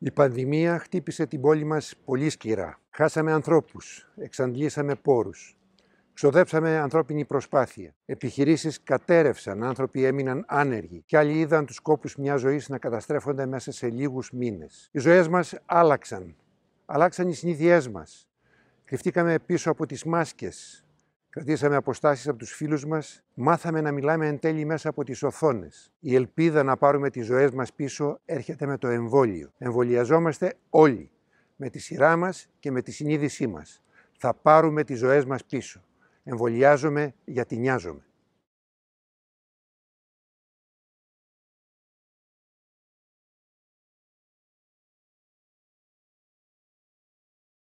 Η πανδημία χτύπησε την πόλη μας πολύ σκληρά. Χάσαμε ανθρώπους, εξαντλήσαμε πόρους, ξοδέψαμε ανθρώπινη προσπάθεια. Επιχειρήσεις κατέρευσαν, άνθρωποι έμειναν άνεργοι και άλλοι είδαν τους κόπους μιας ζωής να καταστρέφονται μέσα σε λίγους μήνες. Οι ζωές μας άλλαξαν, αλλάξαν οι συνήθειές μας. Κρυφτήκαμε πίσω από τις μάσκες, Κρατήσαμε αποστάσεις από τους φίλους μας, μάθαμε να μιλάμε εν τέλει μέσα από τις οθόνες. Η ελπίδα να πάρουμε τις ζωές μας πίσω έρχεται με το εμβόλιο. Εμβολιαζόμαστε όλοι, με τη σειρά μας και με τη συνείδησή μας. Θα πάρουμε τις ζωές μας πίσω. Εμβολιάζομαι γιατί νοιάζομαι.